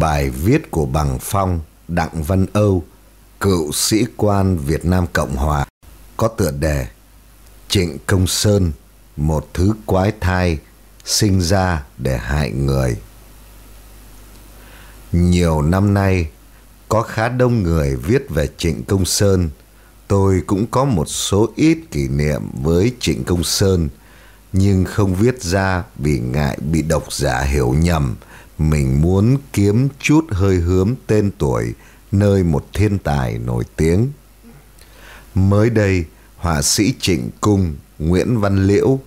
Bài viết của Bằng Phong, Đặng Văn Âu, cựu sĩ quan Việt Nam Cộng Hòa có tựa đề Trịnh Công Sơn, một thứ quái thai sinh ra để hại người. Nhiều năm nay, có khá đông người viết về Trịnh Công Sơn. Tôi cũng có một số ít kỷ niệm với Trịnh Công Sơn, nhưng không viết ra vì ngại bị độc giả hiểu nhầm mình muốn kiếm chút hơi hướng tên tuổi nơi một thiên tài nổi tiếng. Mới đây, họa sĩ Trịnh Cung, Nguyễn Văn Liễu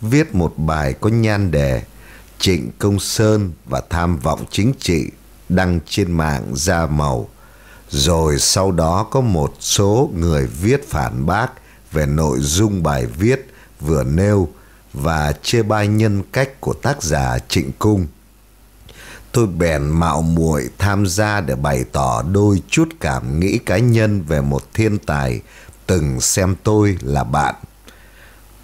viết một bài có nhan đề Trịnh Công Sơn và tham vọng chính trị đăng trên mạng ra màu. Rồi sau đó có một số người viết phản bác về nội dung bài viết vừa nêu và chê bai nhân cách của tác giả Trịnh Cung tôi bèn mạo muội tham gia để bày tỏ đôi chút cảm nghĩ cá nhân về một thiên tài từng xem tôi là bạn.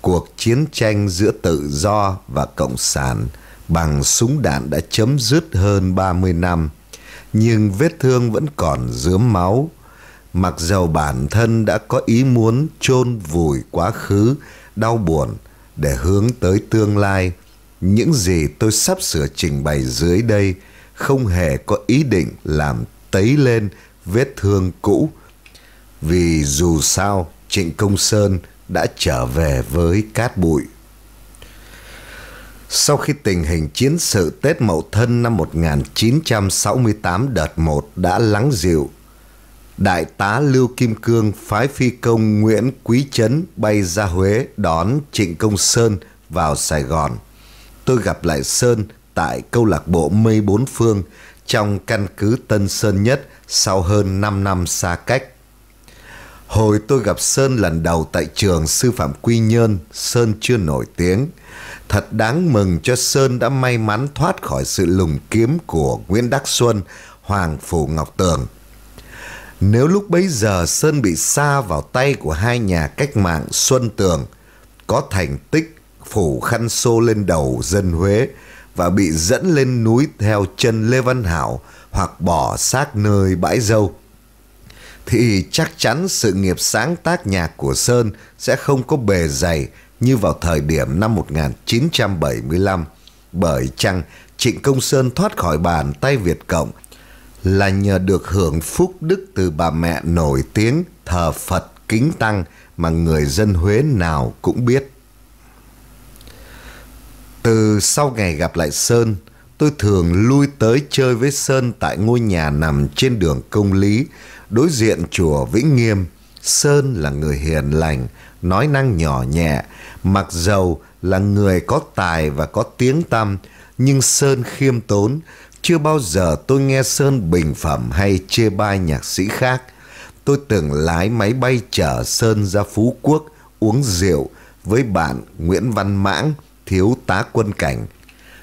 Cuộc chiến tranh giữa tự do và cộng sản bằng súng đạn đã chấm dứt hơn 30 năm, nhưng vết thương vẫn còn dướm máu. Mặc dầu bản thân đã có ý muốn chôn vùi quá khứ đau buồn để hướng tới tương lai, những gì tôi sắp sửa trình bày dưới đây không hề có ý định làm tấy lên vết thương cũ vì dù sao trịnh công sơn đã trở về với cát bụi sau khi tình hình chiến sự Tết Mậu Thân năm 1968 đợt 1 đã lắng dịu, Đại tá Lưu Kim Cương phái phi công Nguyễn Quý Trấn bay ra Huế đón Trịnh Công Sơn vào Sài Gòn tôi gặp lại Sơn tại câu lạc bộ Mây Bốn Phương trong căn cứ Tân Sơn Nhất sau hơn 5 năm xa cách. Hồi tôi gặp Sơn lần đầu tại trường sư phạm Quy Nhơn, Sơn chưa nổi tiếng. Thật đáng mừng cho Sơn đã may mắn thoát khỏi sự lùng kiếm của Nguyễn Đắc Xuân, Hoàng Phủ Ngọc Tường. Nếu lúc bấy giờ Sơn bị xa vào tay của hai nhà cách mạng Xuân Tường, có thành tích phủ khăn xô lên đầu dân Huế và bị dẫn lên núi theo chân Lê Văn Hảo hoặc bỏ xác nơi bãi dâu. Thì chắc chắn sự nghiệp sáng tác nhạc của Sơn sẽ không có bề dày như vào thời điểm năm 1975 bởi chăng Trịnh Công Sơn thoát khỏi bàn tay Việt Cộng là nhờ được hưởng phúc đức từ bà mẹ nổi tiếng thờ Phật kính tăng mà người dân Huế nào cũng biết. Từ sau ngày gặp lại Sơn, tôi thường lui tới chơi với Sơn tại ngôi nhà nằm trên đường Công Lý, đối diện chùa Vĩnh Nghiêm. Sơn là người hiền lành, nói năng nhỏ nhẹ, mặc dầu là người có tài và có tiếng tăm, nhưng Sơn khiêm tốn, chưa bao giờ tôi nghe Sơn bình phẩm hay chê bai nhạc sĩ khác. Tôi từng lái máy bay chở Sơn ra Phú Quốc uống rượu với bạn Nguyễn Văn Mãng, thiếu tá quân cảnh.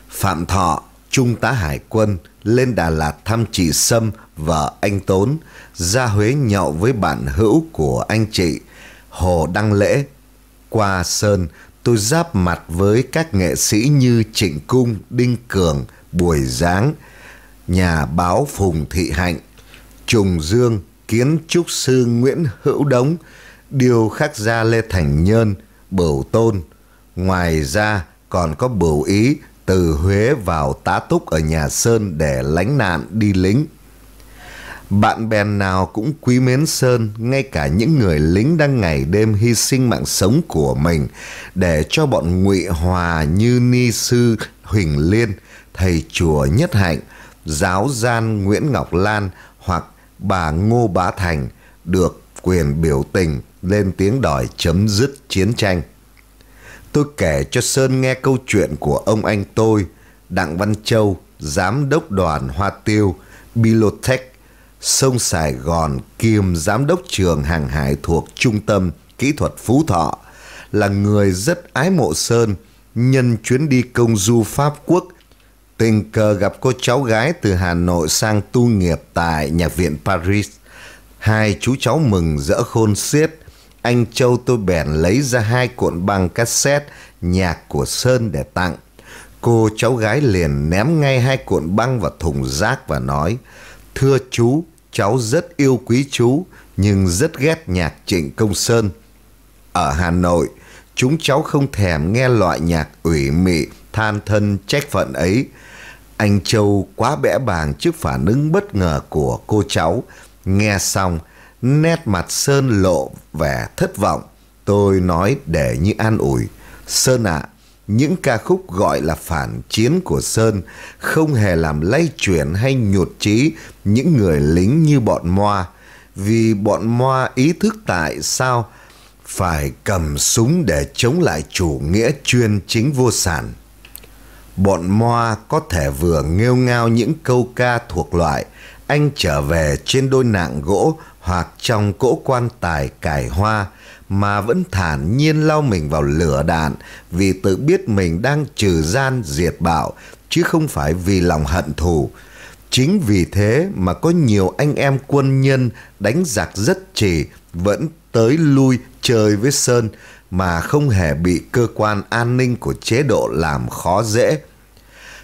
Phạm Thọ, trung tá hải quân, lên Đà Lạt thăm chị Sâm vợ anh Tốn, ra Huế nhậu với bạn hữu của anh chị, Hồ Đăng Lễ. Qua Sơn, tôi giáp mặt với các nghệ sĩ như Trịnh Cung, Đinh Cường, Bùi Giáng, nhà báo Phùng Thị Hạnh, Trùng Dương, kiến trúc sư Nguyễn Hữu Đống, điều khắc gia Lê Thành Nhơn, Bửu Tôn. Ngoài ra, còn có bửu ý từ Huế vào tá túc ở nhà Sơn để lánh nạn đi lính. Bạn bè nào cũng quý mến Sơn, ngay cả những người lính đang ngày đêm hy sinh mạng sống của mình để cho bọn ngụy hòa như Ni Sư Huỳnh Liên, thầy chùa Nhất Hạnh, giáo gian Nguyễn Ngọc Lan hoặc bà Ngô Bá Thành được quyền biểu tình lên tiếng đòi chấm dứt chiến tranh. Tôi kể cho Sơn nghe câu chuyện của ông anh tôi, Đặng Văn Châu, giám đốc đoàn Hoa Tiêu, Bilotech, sông Sài Gòn kiêm giám đốc trường hàng hải thuộc Trung tâm Kỹ thuật Phú Thọ, là người rất ái mộ Sơn, nhân chuyến đi công du Pháp Quốc, tình cờ gặp cô cháu gái từ Hà Nội sang tu nghiệp tại Nhạc viện Paris. Hai chú cháu mừng rỡ khôn xiết, anh Châu tôi bèn lấy ra hai cuộn băng cassette nhạc của Sơn để tặng. Cô cháu gái liền ném ngay hai cuộn băng vào thùng rác và nói Thưa chú, cháu rất yêu quý chú nhưng rất ghét nhạc Trịnh Công Sơn. Ở Hà Nội, chúng cháu không thèm nghe loại nhạc ủy mị, than thân, trách phận ấy. Anh Châu quá bẽ bàng trước phản ứng bất ngờ của cô cháu. Nghe xong, Nét mặt Sơn lộ vẻ thất vọng. Tôi nói để như an ủi. Sơn ạ, à, những ca khúc gọi là phản chiến của Sơn không hề làm lay chuyển hay nhụt chí những người lính như bọn Moa. Vì bọn Moa ý thức tại sao phải cầm súng để chống lại chủ nghĩa chuyên chính vô sản. Bọn Moa có thể vừa nghêu ngao những câu ca thuộc loại Anh trở về trên đôi nạng gỗ hoặc trong cỗ quan tài cải hoa mà vẫn thản nhiên lao mình vào lửa đạn vì tự biết mình đang trừ gian diệt bạo chứ không phải vì lòng hận thù. Chính vì thế mà có nhiều anh em quân nhân đánh giặc rất chỉ vẫn tới lui chơi với Sơn mà không hề bị cơ quan an ninh của chế độ làm khó dễ.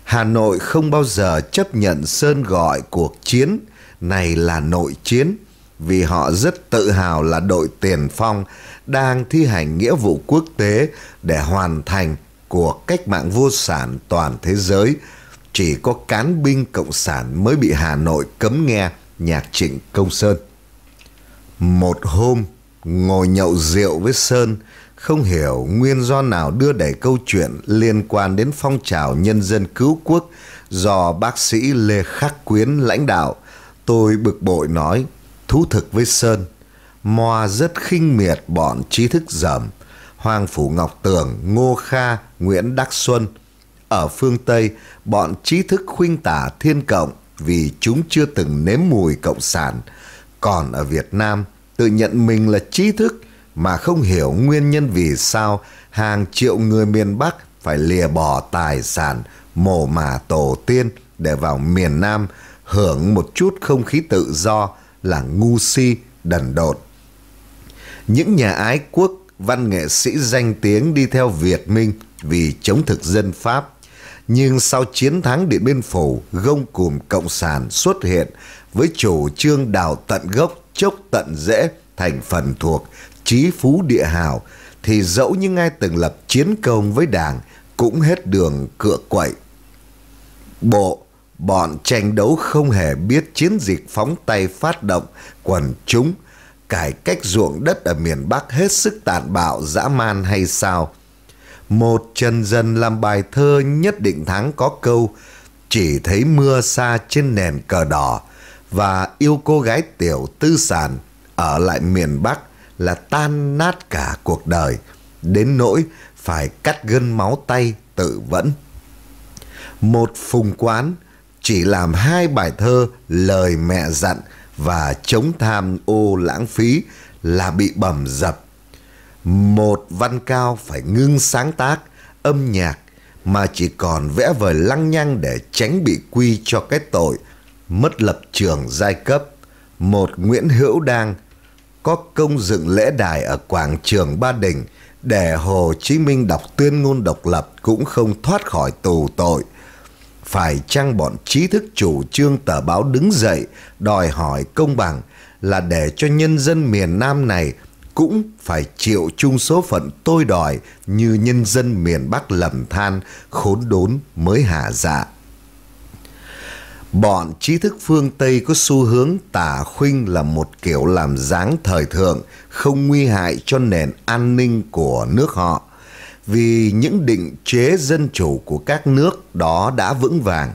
Hà Nội không bao giờ chấp nhận Sơn gọi cuộc chiến này là nội chiến vì họ rất tự hào là đội tiền phong đang thi hành nghĩa vụ quốc tế để hoàn thành cuộc cách mạng vô sản toàn thế giới. Chỉ có cán binh cộng sản mới bị Hà Nội cấm nghe nhạc Trịnh Công Sơn. Một hôm, ngồi nhậu rượu với Sơn, không hiểu nguyên do nào đưa đẩy câu chuyện liên quan đến phong trào nhân dân cứu quốc do bác sĩ Lê Khắc Quyến lãnh đạo. Tôi bực bội nói, thú thực với Sơn, Moa rất khinh miệt bọn trí thức dởm, Hoàng Phủ Ngọc Tường, Ngô Kha, Nguyễn Đắc Xuân. Ở phương Tây, bọn trí thức khuyên tả thiên cộng vì chúng chưa từng nếm mùi cộng sản. Còn ở Việt Nam, tự nhận mình là trí thức mà không hiểu nguyên nhân vì sao hàng triệu người miền Bắc phải lìa bỏ tài sản, mồ mả tổ tiên để vào miền Nam hưởng một chút không khí tự do, là ngu si, đần độn. Những nhà ái quốc, văn nghệ sĩ danh tiếng đi theo Việt Minh vì chống thực dân Pháp. Nhưng sau chiến thắng Điện Biên Phủ, gông cùm Cộng sản xuất hiện với chủ trương đào tận gốc, chốc tận rễ, thành phần thuộc, trí phú địa hào, thì dẫu những ai từng lập chiến công với đảng cũng hết đường cựa quậy. Bộ Bọn tranh đấu không hề biết chiến dịch phóng tay phát động quần chúng, cải cách ruộng đất ở miền Bắc hết sức tàn bạo, dã man hay sao. Một trần dân làm bài thơ nhất định thắng có câu Chỉ thấy mưa xa trên nền cờ đỏ Và yêu cô gái tiểu tư sản ở lại miền Bắc là tan nát cả cuộc đời Đến nỗi phải cắt gân máu tay tự vẫn Một phùng quán chỉ làm hai bài thơ lời mẹ dặn và chống tham ô lãng phí là bị bầm dập. Một văn cao phải ngưng sáng tác âm nhạc mà chỉ còn vẽ vời lăng nhăng để tránh bị quy cho cái tội mất lập trường giai cấp. Một Nguyễn Hữu Đang có công dựng lễ đài ở quảng trường Ba Đình để Hồ Chí Minh đọc tuyên ngôn độc lập cũng không thoát khỏi tù tội – phải chăng bọn trí thức chủ trương tờ báo đứng dậy đòi hỏi công bằng là để cho nhân dân miền Nam này cũng phải chịu chung số phận tôi đòi như nhân dân miền Bắc lầm than khốn đốn mới hạ dạ. Bọn trí thức phương Tây có xu hướng tả khuynh là một kiểu làm dáng thời thượng, không nguy hại cho nền an ninh của nước họ vì những định chế dân chủ của các nước đó đã vững vàng,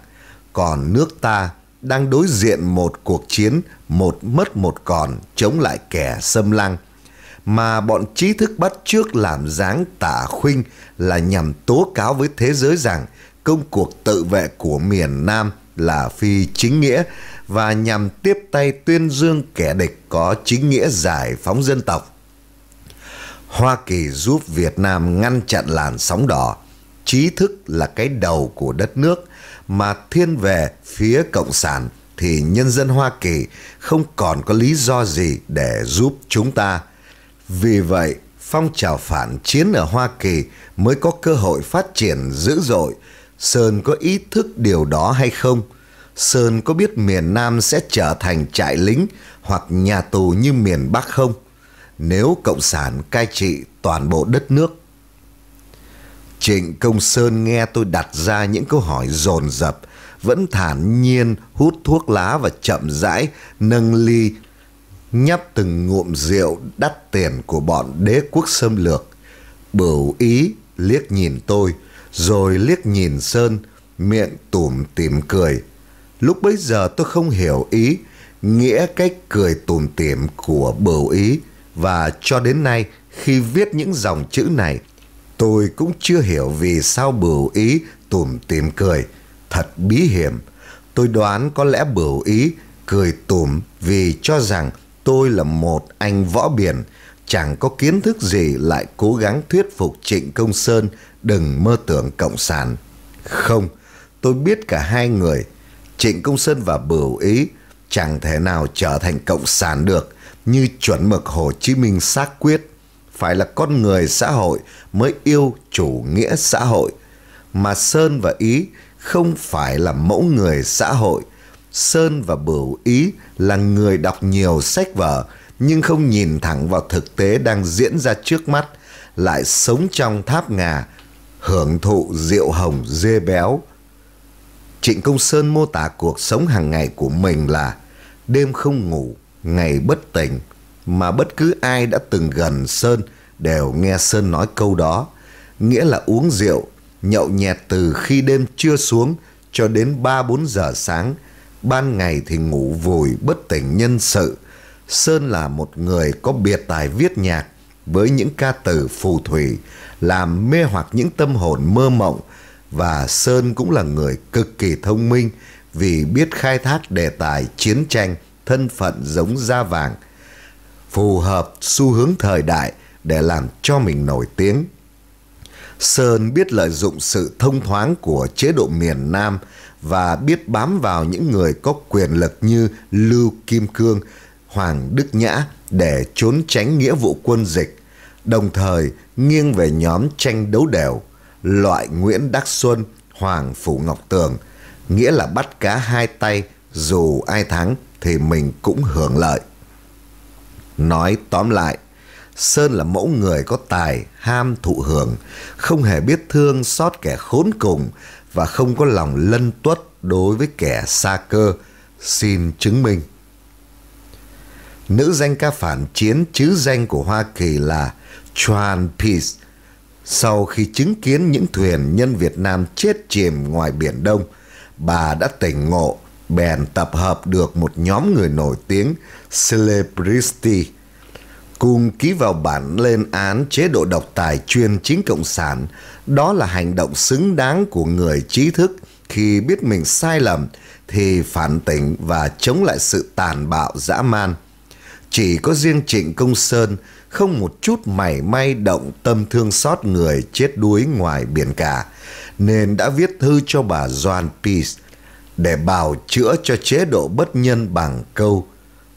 còn nước ta đang đối diện một cuộc chiến một mất một còn chống lại kẻ xâm lăng mà bọn trí thức bắt trước làm dáng tả khuynh là nhằm tố cáo với thế giới rằng công cuộc tự vệ của miền Nam là phi chính nghĩa và nhằm tiếp tay tuyên dương kẻ địch có chính nghĩa giải phóng dân tộc. Hoa Kỳ giúp Việt Nam ngăn chặn làn sóng đỏ. Trí thức là cái đầu của đất nước mà thiên về phía Cộng sản thì nhân dân Hoa Kỳ không còn có lý do gì để giúp chúng ta. Vì vậy, phong trào phản chiến ở Hoa Kỳ mới có cơ hội phát triển dữ dội. Sơn có ý thức điều đó hay không? Sơn có biết miền Nam sẽ trở thành trại lính hoặc nhà tù như miền Bắc không? nếu Cộng sản cai trị toàn bộ đất nước. Trịnh Công Sơn nghe tôi đặt ra những câu hỏi dồn dập, vẫn thản nhiên hút thuốc lá và chậm rãi nâng ly nhấp từng ngụm rượu đắt tiền của bọn đế quốc xâm lược. Bửu ý liếc nhìn tôi, rồi liếc nhìn Sơn, miệng tủm tỉm cười. Lúc bấy giờ tôi không hiểu ý, nghĩa cách cười tủm tỉm của bửu ý và cho đến nay khi viết những dòng chữ này Tôi cũng chưa hiểu vì sao bửu ý tủm tìm cười Thật bí hiểm Tôi đoán có lẽ bửu ý cười tủm vì cho rằng tôi là một anh võ biển Chẳng có kiến thức gì lại cố gắng thuyết phục Trịnh Công Sơn đừng mơ tưởng Cộng sản Không, tôi biết cả hai người Trịnh Công Sơn và Bửu Ý chẳng thể nào trở thành cộng sản được như chuẩn mực Hồ Chí Minh xác quyết phải là con người xã hội mới yêu chủ nghĩa xã hội mà Sơn và Ý không phải là mẫu người xã hội Sơn và Bửu Ý là người đọc nhiều sách vở nhưng không nhìn thẳng vào thực tế đang diễn ra trước mắt lại sống trong tháp ngà hưởng thụ rượu hồng dê béo Trịnh Công Sơn mô tả cuộc sống hàng ngày của mình là đêm không ngủ ngày bất tỉnh mà bất cứ ai đã từng gần Sơn đều nghe Sơn nói câu đó, nghĩa là uống rượu, nhậu nhẹt từ khi đêm chưa xuống cho đến ba bốn giờ sáng, ban ngày thì ngủ vùi bất tỉnh nhân sự. Sơn là một người có biệt tài viết nhạc với những ca từ phù thủy làm mê hoặc những tâm hồn mơ mộng và Sơn cũng là người cực kỳ thông minh vì biết khai thác đề tài chiến tranh thân phận giống da vàng, phù hợp xu hướng thời đại để làm cho mình nổi tiếng. Sơn biết lợi dụng sự thông thoáng của chế độ miền Nam và biết bám vào những người có quyền lực như Lưu Kim Cương, Hoàng Đức Nhã để trốn tránh nghĩa vụ quân dịch, đồng thời nghiêng về nhóm tranh đấu đều, loại Nguyễn Đắc Xuân, Hoàng Phủ Ngọc Tường, nghĩa là bắt cá hai tay dù ai thắng thì mình cũng hưởng lợi. Nói tóm lại, Sơn là mẫu người có tài, ham thụ hưởng, không hề biết thương xót kẻ khốn cùng và không có lòng lân tuất đối với kẻ xa cơ. Xin chứng minh. Nữ danh ca phản chiến chứ danh của Hoa Kỳ là Joan Peace. Sau khi chứng kiến những thuyền nhân Việt Nam chết chìm ngoài Biển Đông, bà đã tỉnh ngộ bèn tập hợp được một nhóm người nổi tiếng celebrity cùng ký vào bản lên án chế độ độc tài chuyên chính cộng sản. Đó là hành động xứng đáng của người trí thức khi biết mình sai lầm thì phản tỉnh và chống lại sự tàn bạo dã man. Chỉ có riêng Trịnh Công Sơn không một chút mảy may động tâm thương xót người chết đuối ngoài biển cả, nên đã viết thư cho bà Joan Peace để bào chữa cho chế độ bất nhân bằng câu.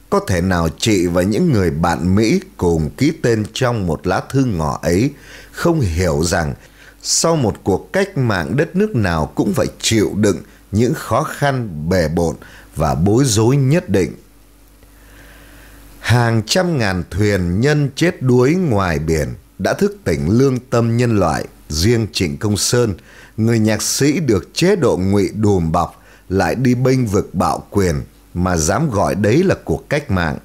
Có thể nào chị và những người bạn Mỹ cùng ký tên trong một lá thư ngỏ ấy không hiểu rằng sau một cuộc cách mạng đất nước nào cũng phải chịu đựng những khó khăn bề bộn và bối rối nhất định. Hàng trăm ngàn thuyền nhân chết đuối ngoài biển đã thức tỉnh lương tâm nhân loại. Riêng Trịnh Công Sơn, người nhạc sĩ được chế độ ngụy đùm bọc lại đi bênh vực bạo quyền mà dám gọi đấy là cuộc cách mạng.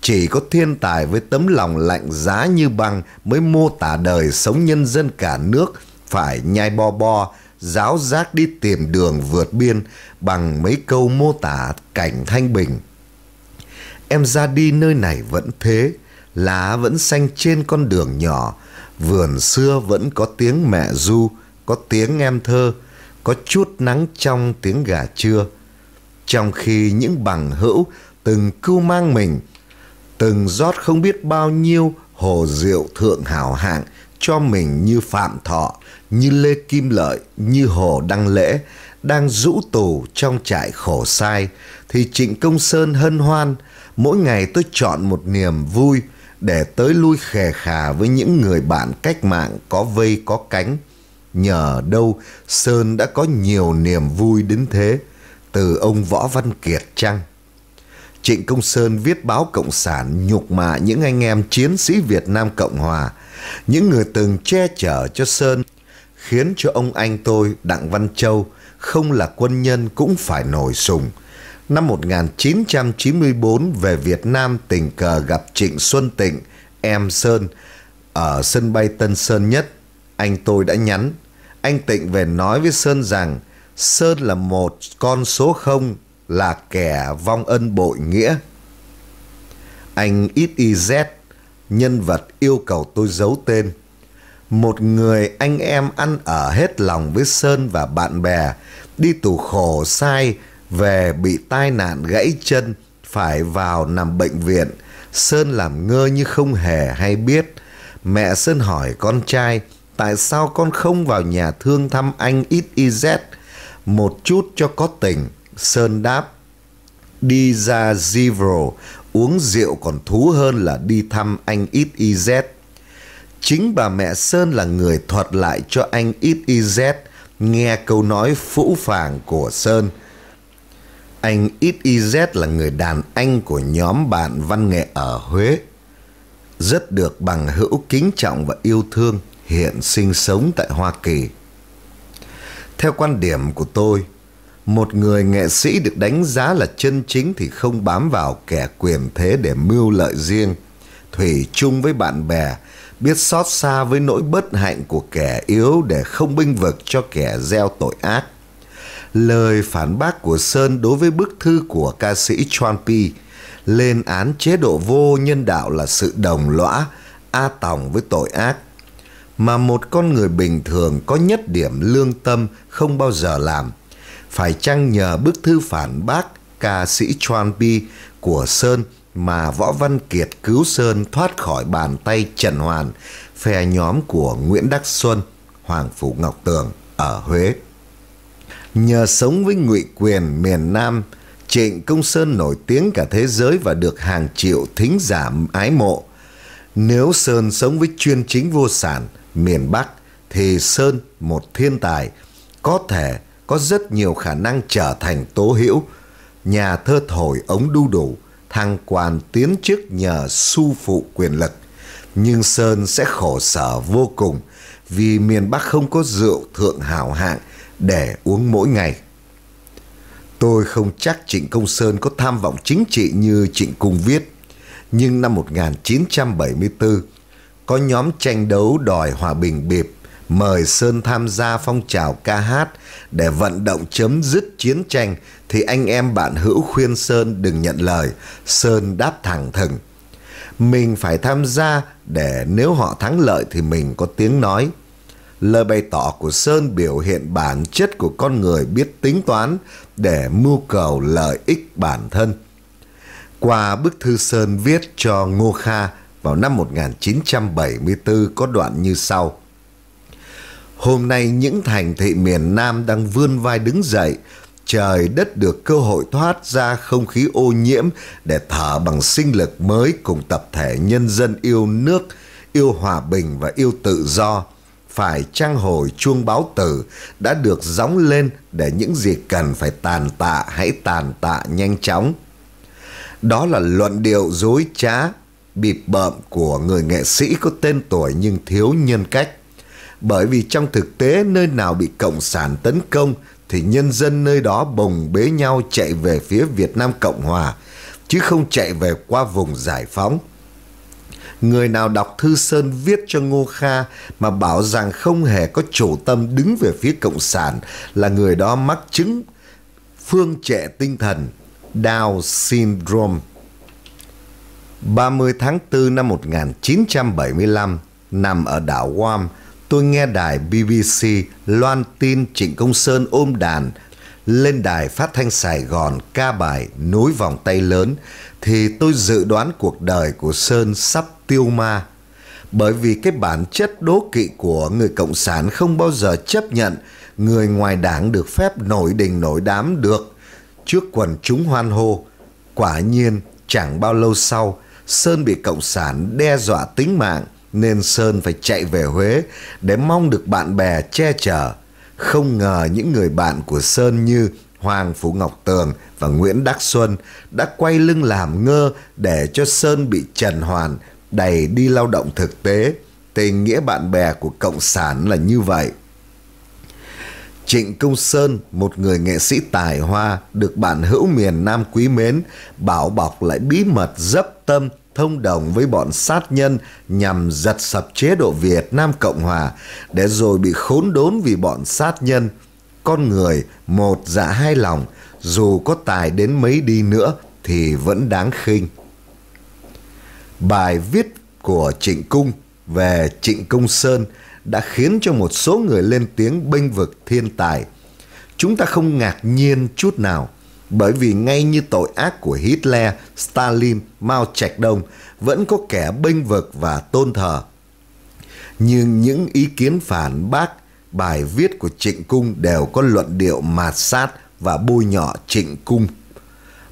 Chỉ có thiên tài với tấm lòng lạnh giá như băng mới mô tả đời sống nhân dân cả nước phải nhai bo bo, giáo giác đi tìm đường vượt biên bằng mấy câu mô tả cảnh thanh bình. Em ra đi nơi này vẫn thế, lá vẫn xanh trên con đường nhỏ, vườn xưa vẫn có tiếng mẹ du, có tiếng em thơ, có chút nắng trong tiếng gà trưa trong khi những bằng hữu từng cưu mang mình từng rót không biết bao nhiêu hồ rượu thượng hảo hạng cho mình như phạm thọ như lê kim lợi như hồ đăng lễ đang rũ tù trong trại khổ sai thì trịnh công sơn hân hoan mỗi ngày tôi chọn một niềm vui để tới lui khè khà với những người bạn cách mạng có vây có cánh nhờ đâu Sơn đã có nhiều niềm vui đến thế từ ông Võ Văn Kiệt chăng? Trịnh Công Sơn viết báo Cộng sản nhục mạ những anh em chiến sĩ Việt Nam Cộng Hòa, những người từng che chở cho Sơn, khiến cho ông anh tôi Đặng Văn Châu không là quân nhân cũng phải nổi sùng. Năm 1994 về Việt Nam tình cờ gặp Trịnh Xuân Tịnh, em Sơn, ở sân bay Tân Sơn Nhất. Anh tôi đã nhắn, anh Tịnh về nói với Sơn rằng Sơn là một con số không là kẻ vong ân bội nghĩa. Anh ít IZ, nhân vật yêu cầu tôi giấu tên. Một người anh em ăn ở hết lòng với Sơn và bạn bè, đi tù khổ sai, về bị tai nạn gãy chân, phải vào nằm bệnh viện. Sơn làm ngơ như không hề hay biết. Mẹ Sơn hỏi con trai, Tại sao con không vào nhà thương thăm anh ít iz Một chút cho có tình? Sơn đáp Đi ra Zivro Uống rượu còn thú hơn là đi thăm anh ít iz Chính bà mẹ Sơn là người thuật lại cho anh ít iz Nghe câu nói phũ phàng của Sơn Anh ít iz là người đàn anh của nhóm bạn văn nghệ ở Huế Rất được bằng hữu kính trọng và yêu thương hiện sinh sống tại Hoa Kỳ. Theo quan điểm của tôi, một người nghệ sĩ được đánh giá là chân chính thì không bám vào kẻ quyền thế để mưu lợi riêng, thủy chung với bạn bè, biết xót xa với nỗi bất hạnh của kẻ yếu để không binh vực cho kẻ gieo tội ác. Lời phản bác của Sơn đối với bức thư của ca sĩ Chuan Pi lên án chế độ vô nhân đạo là sự đồng lõa, a tòng với tội ác – mà một con người bình thường có nhất điểm lương tâm không bao giờ làm. Phải chăng nhờ bức thư phản bác ca sĩ Chuan Pi của Sơn mà Võ Văn Kiệt cứu Sơn thoát khỏi bàn tay Trần Hoàn, phe nhóm của Nguyễn Đắc Xuân, Hoàng Phủ Ngọc Tường ở Huế. Nhờ sống với ngụy quyền miền Nam, Trịnh Công Sơn nổi tiếng cả thế giới và được hàng triệu thính giả ái mộ. Nếu Sơn sống với chuyên chính vô sản, miền Bắc, thì Sơn một thiên tài, có thể có rất nhiều khả năng trở thành tố hữu, nhà thơ thổi ống đu đủ, thăng quan tiến chức nhờ su phụ quyền lực. Nhưng Sơn sẽ khổ sở vô cùng vì miền Bắc không có rượu thượng hảo hạng để uống mỗi ngày. Tôi không chắc Trịnh Công Sơn có tham vọng chính trị như Trịnh Cung viết, nhưng năm 1974, có nhóm tranh đấu đòi hòa bình bịp mời Sơn tham gia phong trào ca hát để vận động chấm dứt chiến tranh thì anh em bạn hữu khuyên Sơn đừng nhận lời. Sơn đáp thẳng thừng. Mình phải tham gia để nếu họ thắng lợi thì mình có tiếng nói. Lời bày tỏ của Sơn biểu hiện bản chất của con người biết tính toán để mưu cầu lợi ích bản thân. Qua bức thư Sơn viết cho Ngô Kha, vào năm 1974 có đoạn như sau. Hôm nay những thành thị miền Nam đang vươn vai đứng dậy, trời đất được cơ hội thoát ra không khí ô nhiễm để thở bằng sinh lực mới cùng tập thể nhân dân yêu nước, yêu hòa bình và yêu tự do. Phải trang hồi chuông báo tử đã được gióng lên để những gì cần phải tàn tạ hãy tàn tạ nhanh chóng. Đó là luận điệu dối trá bịp bợm của người nghệ sĩ có tên tuổi nhưng thiếu nhân cách. Bởi vì trong thực tế nơi nào bị Cộng sản tấn công thì nhân dân nơi đó bồng bế nhau chạy về phía Việt Nam Cộng Hòa chứ không chạy về qua vùng giải phóng. Người nào đọc thư Sơn viết cho Ngô Kha mà bảo rằng không hề có chủ tâm đứng về phía Cộng sản là người đó mắc chứng phương trệ tinh thần Down syndrome. 30 tháng 4 năm 1975, nằm ở đảo Guam, tôi nghe đài BBC loan tin Trịnh Công Sơn ôm đàn lên đài phát thanh Sài Gòn ca bài Nối vòng tay lớn thì tôi dự đoán cuộc đời của Sơn sắp tiêu ma. Bởi vì cái bản chất đố kỵ của người Cộng sản không bao giờ chấp nhận người ngoài đảng được phép nổi đình nổi đám được trước quần chúng hoan hô. Quả nhiên chẳng bao lâu sau Sơn bị Cộng sản đe dọa tính mạng nên Sơn phải chạy về Huế để mong được bạn bè che chở. Không ngờ những người bạn của Sơn như Hoàng Phủ Ngọc Tường và Nguyễn Đắc Xuân đã quay lưng làm ngơ để cho Sơn bị trần hoàn đẩy đi lao động thực tế. Tình nghĩa bạn bè của Cộng sản là như vậy. Trịnh Công Sơn, một người nghệ sĩ tài hoa, được bạn hữu miền Nam quý mến, bảo bọc lại bí mật dấp tâm thông đồng với bọn sát nhân nhằm giật sập chế độ Việt Nam Cộng Hòa để rồi bị khốn đốn vì bọn sát nhân. Con người một dạ hai lòng, dù có tài đến mấy đi nữa thì vẫn đáng khinh. Bài viết của Trịnh Cung về Trịnh Công Sơn đã khiến cho một số người lên tiếng bênh vực thiên tài. Chúng ta không ngạc nhiên chút nào – bởi vì ngay như tội ác của Hitler, Stalin, Mao Trạch Đông vẫn có kẻ bênh vực và tôn thờ. Nhưng những ý kiến phản bác bài viết của Trịnh Cung đều có luận điệu mạt sát và bôi nhọ Trịnh Cung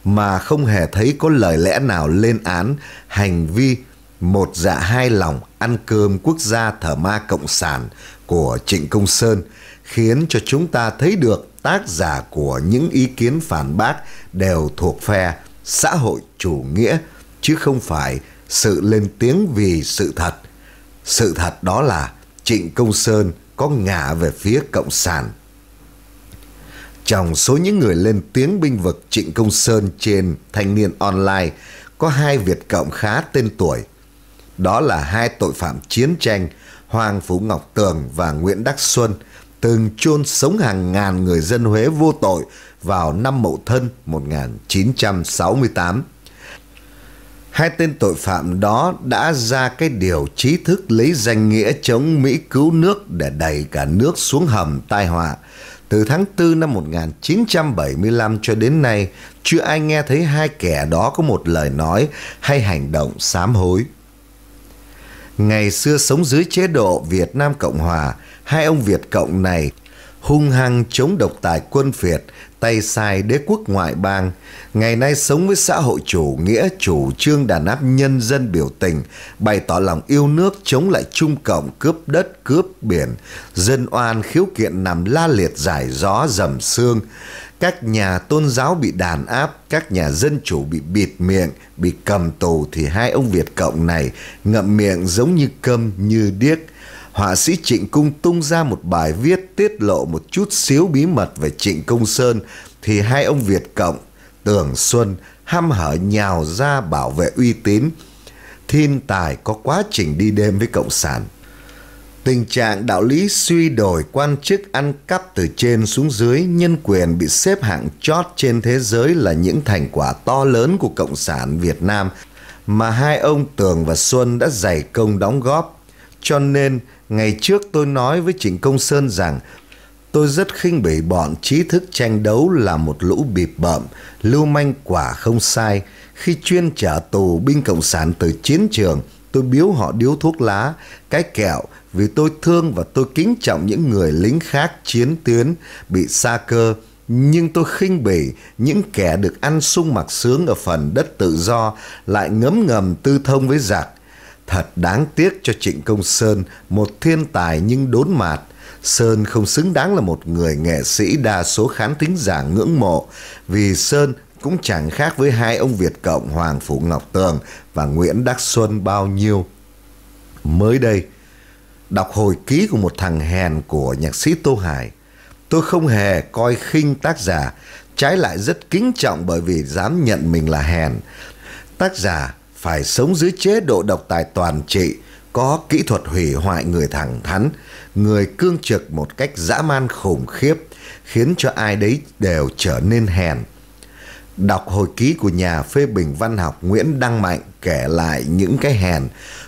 mà không hề thấy có lời lẽ nào lên án hành vi một dạ hai lòng ăn cơm quốc gia thờ ma cộng sản của Trịnh Công Sơn khiến cho chúng ta thấy được tác giả của những ý kiến phản bác đều thuộc phe xã hội chủ nghĩa chứ không phải sự lên tiếng vì sự thật. Sự thật đó là Trịnh Công Sơn có ngả về phía Cộng sản. Trong số những người lên tiếng binh vực Trịnh Công Sơn trên Thanh niên Online có hai Việt Cộng khá tên tuổi. Đó là hai tội phạm chiến tranh Hoàng Phú Ngọc Tường và Nguyễn Đắc Xuân – từng chôn sống hàng ngàn người dân Huế vô tội vào năm Mậu Thân 1968. Hai tên tội phạm đó đã ra cái điều trí thức lấy danh nghĩa chống Mỹ cứu nước để đẩy cả nước xuống hầm tai họa. Từ tháng 4 năm 1975 cho đến nay, chưa ai nghe thấy hai kẻ đó có một lời nói hay hành động sám hối. Ngày xưa sống dưới chế độ Việt Nam Cộng Hòa, hai ông Việt Cộng này hung hăng chống độc tài quân Việt, tay sai đế quốc ngoại bang, ngày nay sống với xã hội chủ nghĩa chủ trương đàn áp nhân dân biểu tình, bày tỏ lòng yêu nước chống lại Trung Cộng cướp đất, cướp biển, dân oan khiếu kiện nằm la liệt giải gió dầm xương. Các nhà tôn giáo bị đàn áp, các nhà dân chủ bị bịt miệng, bị cầm tù thì hai ông Việt Cộng này ngậm miệng giống như cơm như điếc, họa sĩ Trịnh Cung tung ra một bài viết tiết lộ một chút xíu bí mật về Trịnh Công Sơn thì hai ông Việt Cộng, Tường Xuân ham hở nhào ra bảo vệ uy tín. Thiên tài có quá trình đi đêm với Cộng sản. Tình trạng đạo lý suy đổi quan chức ăn cắp từ trên xuống dưới, nhân quyền bị xếp hạng chót trên thế giới là những thành quả to lớn của Cộng sản Việt Nam mà hai ông Tường và Xuân đã dày công đóng góp. Cho nên Ngày trước tôi nói với Trịnh Công Sơn rằng tôi rất khinh bỉ bọn trí thức tranh đấu là một lũ bịp bợm, lưu manh quả không sai. Khi chuyên trả tù binh Cộng sản từ chiến trường, tôi biếu họ điếu thuốc lá, cái kẹo vì tôi thương và tôi kính trọng những người lính khác chiến tuyến bị xa cơ nhưng tôi khinh bỉ những kẻ được ăn sung mặc sướng ở phần đất tự do lại ngấm ngầm tư thông với giặc Thật đáng tiếc cho Trịnh Công Sơn, một thiên tài nhưng đốn mạt. Sơn không xứng đáng là một người nghệ sĩ đa số khán thính giả ngưỡng mộ, vì Sơn cũng chẳng khác với hai ông Việt Cộng Hoàng Phủ Ngọc Tường và Nguyễn Đắc Xuân bao nhiêu. Mới đây, đọc hồi ký của một thằng hèn của nhạc sĩ Tô Hải, tôi không hề coi khinh tác giả, trái lại rất kính trọng bởi vì dám nhận mình là hèn. Tác giả phải sống dưới chế độ độc tài toàn trị, có kỹ thuật hủy hoại người thẳng thắn, người cương trực một cách dã man khủng khiếp, khiến cho ai đấy đều trở nên hèn. Đọc hồi ký của nhà phê bình văn học Nguyễn Đăng Mạnh kể lại những cái hèn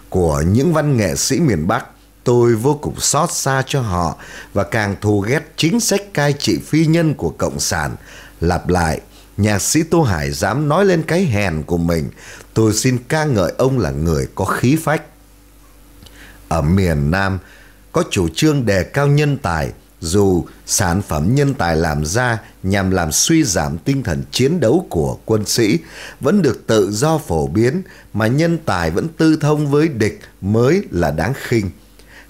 của những văn nghệ sĩ miền Bắc, tôi vô cùng xót xa cho họ và càng thù ghét chính sách cai trị phi nhân của Cộng sản. Lặp lại, nhạc sĩ Tô Hải dám nói lên cái hèn của mình Tôi xin ca ngợi ông là người có khí phách. Ở miền Nam có chủ trương đề cao nhân tài dù sản phẩm nhân tài làm ra nhằm làm suy giảm tinh thần chiến đấu của quân sĩ vẫn được tự do phổ biến mà nhân tài vẫn tư thông với địch mới là đáng khinh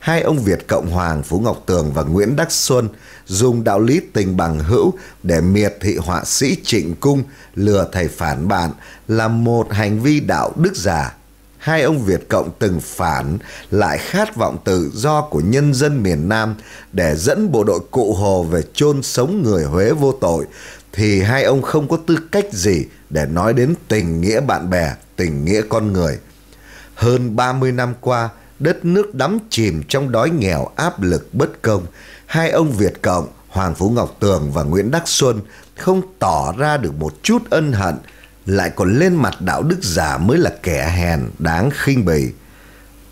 hai ông Việt Cộng Hoàng Phú Ngọc Tường và Nguyễn Đắc Xuân dùng đạo lý tình bằng hữu để miệt thị họa sĩ Trịnh Cung lừa thầy phản bạn là một hành vi đạo đức giả. Hai ông Việt Cộng từng phản lại khát vọng tự do của nhân dân miền Nam để dẫn bộ đội cụ Hồ về chôn sống người Huế vô tội thì hai ông không có tư cách gì để nói đến tình nghĩa bạn bè, tình nghĩa con người. Hơn 30 năm qua, đất nước đắm chìm trong đói nghèo áp lực bất công, hai ông Việt Cộng, Hoàng Phú Ngọc Tường và Nguyễn Đắc Xuân không tỏ ra được một chút ân hận, lại còn lên mặt đạo đức giả mới là kẻ hèn đáng khinh bỉ.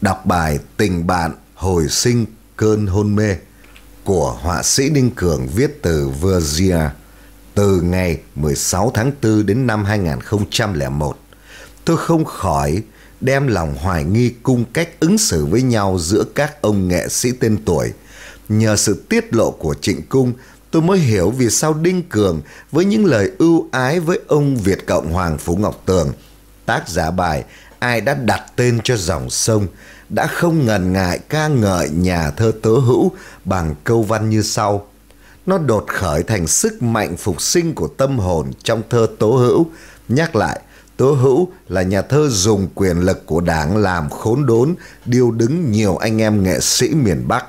Đọc bài Tình bạn hồi sinh cơn hôn mê của họa sĩ Đinh Cường viết từ Virginia từ ngày 16 tháng 4 đến năm 2001. Tôi không khỏi đem lòng hoài nghi cung cách ứng xử với nhau giữa các ông nghệ sĩ tên tuổi. Nhờ sự tiết lộ của Trịnh Cung, tôi mới hiểu vì sao Đinh Cường với những lời ưu ái với ông Việt Cộng Hoàng Phú Ngọc Tường, tác giả bài Ai đã đặt tên cho dòng sông, đã không ngần ngại ca ngợi nhà thơ Tố hữu bằng câu văn như sau. Nó đột khởi thành sức mạnh phục sinh của tâm hồn trong thơ tố hữu. Nhắc lại, Tố Hữu là nhà thơ dùng quyền lực của đảng làm khốn đốn, điều đứng nhiều anh em nghệ sĩ miền Bắc.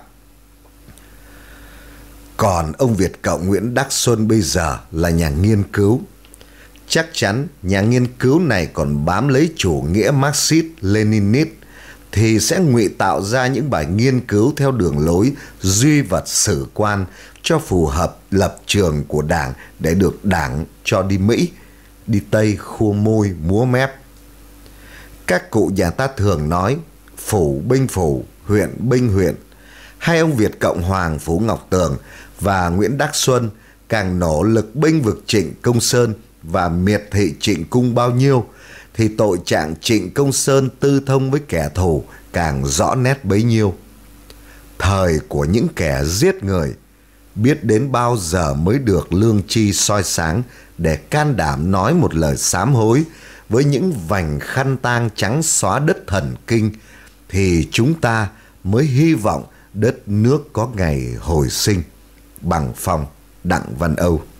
Còn ông Việt Cộng Nguyễn Đắc Xuân bây giờ là nhà nghiên cứu. Chắc chắn nhà nghiên cứu này còn bám lấy chủ nghĩa Marxist Leninist thì sẽ ngụy tạo ra những bài nghiên cứu theo đường lối duy vật sử quan cho phù hợp lập trường của đảng để được đảng cho đi Mỹ đi tây khua môi múa mép. Các cụ già ta thường nói phủ binh phủ, huyện binh huyện. Hai ông Việt Cộng Hoàng Phú Ngọc Tường và Nguyễn Đắc Xuân càng nổ lực binh vực trịnh Công Sơn và miệt thị trịnh cung bao nhiêu thì tội trạng trịnh Công Sơn tư thông với kẻ thù càng rõ nét bấy nhiêu. Thời của những kẻ giết người biết đến bao giờ mới được lương tri soi sáng để can đảm nói một lời sám hối với những vành khăn tang trắng xóa đất thần kinh thì chúng ta mới hy vọng đất nước có ngày hồi sinh bằng phòng đặng văn âu